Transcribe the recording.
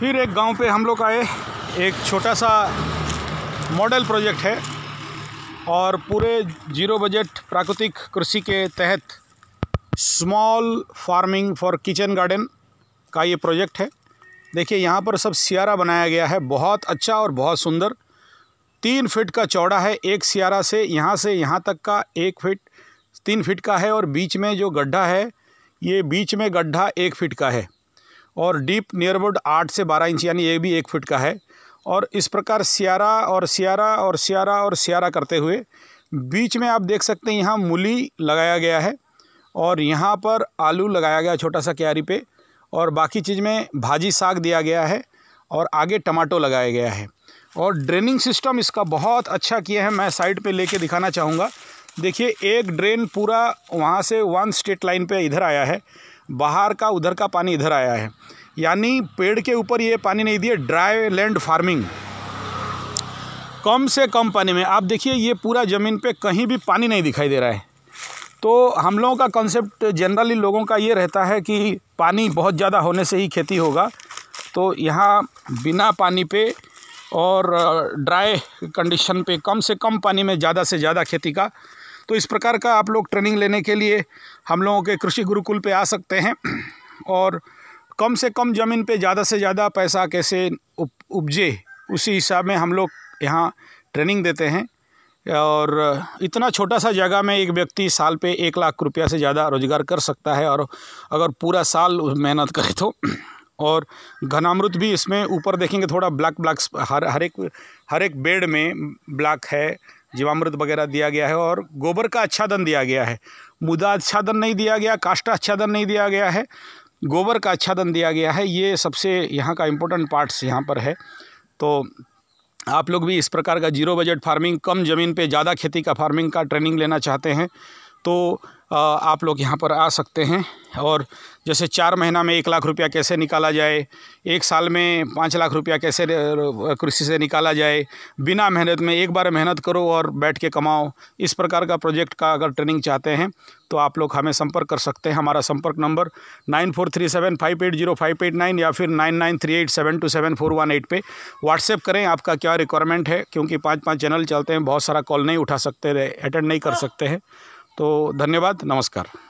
फिर एक गांव पे हम लोग आए एक छोटा सा मॉडल प्रोजेक्ट है और पूरे जीरो बजट प्राकृतिक कृषि के तहत small farming for kitchen garden का ये प्रोजेक्ट है देखिए यहाँ पर सब सियारा बनाया गया है बहुत अच्छा और बहुत सुंदर तीन फिट का चौड़ा है एक सियारा से यहाँ से यहाँ तक का एक फिट तीन फिट का है और बीच में जो गड्ढा है ये बीच में गड्ढा एक फिट का है और डीप नियरबोर्ड आठ से बारह इंच यानी ये भी एक फिट का है और इस प्रकार सियारा और सियारा और सियारा और सियारा करते हुए बीच में आप देख सकते हैं यहाँ मूली लगाया गया है और यहाँ पर आलू लगाया गया छोटा सा क्यारी पे और बाकी चीज़ में भाजी साग दिया गया है और आगे टमाटो लगाया गया है और ड्रेनिंग सिस्टम इसका बहुत अच्छा किया है मैं साइड पे लेके दिखाना चाहूँगा देखिए एक ड्रेन पूरा वहाँ से वन स्टेट लाइन पे इधर आया है बाहर का उधर का पानी इधर आया है यानी पेड़ के ऊपर ये पानी नहीं दिए ड्राई लैंड फार्मिंग कम से कम पानी में आप देखिए ये पूरा ज़मीन पे कहीं भी पानी नहीं दिखाई दे रहा है तो हम लोगों का कंसेप्ट जनरली लोगों का ये रहता है कि पानी बहुत ज़्यादा होने से ही खेती होगा तो यहाँ बिना पानी पे और ड्राई कंडीशन पे कम से कम पानी में ज़्यादा से ज़्यादा खेती का तो इस प्रकार का आप लोग ट्रेनिंग लेने के लिए हम लोगों के कृषि गुरुकुल पे आ सकते हैं और कम से कम ज़मीन पे ज़्यादा से ज़्यादा पैसा कैसे उप, उपजे उसी हिसाब में हम लोग यहाँ ट्रेनिंग देते हैं और इतना छोटा सा जगह में एक व्यक्ति साल पे एक लाख रुपया से ज़्यादा रोज़गार कर सकता है और अगर पूरा साल मेहनत करे तो और घनामृत भी इसमें ऊपर देखेंगे थोड़ा ब्लैक ब्लैक हर हर एक हर एक बेड में ब्लैक है जीवामृत वगैरह दिया गया है और गोबर का आच्छादन दिया गया है मुदा आच्छादन नहीं दिया गया काष्ठा आच्छादन नहीं दिया गया है गोबर का आच्छादन दिया गया है ये सबसे यहाँ का इम्पोर्टेंट पार्ट्स यहाँ पर है तो आप लोग भी इस प्रकार का जीरो बजट फार्मिंग कम ज़मीन पे ज़्यादा खेती का फार्मिंग का ट्रेनिंग लेना चाहते हैं तो आप लोग यहाँ पर आ सकते हैं और जैसे चार महीना में एक लाख रुपया कैसे निकाला जाए एक साल में पाँच लाख रुपया कैसे कृषि से निकाला जाए बिना मेहनत में एक बार मेहनत करो और बैठ के कमाओ इस प्रकार का प्रोजेक्ट का अगर ट्रेनिंग चाहते हैं तो आप लोग हमें संपर्क कर सकते हैं हमारा संपर्क number nine four three seven five eight zero five eight nine या फिर nine nine three eight seven two seven four one eight पर व्हाट्सएप करें आपका क्या रिक्वायरमेंट है क्योंकि पाँच पाँच चैनल चलते हैं बहुत सारा कॉल नहीं उठा सकते अटेंड नहीं कर हाँ। सकते हैं तो धन्यवाद नमस्कार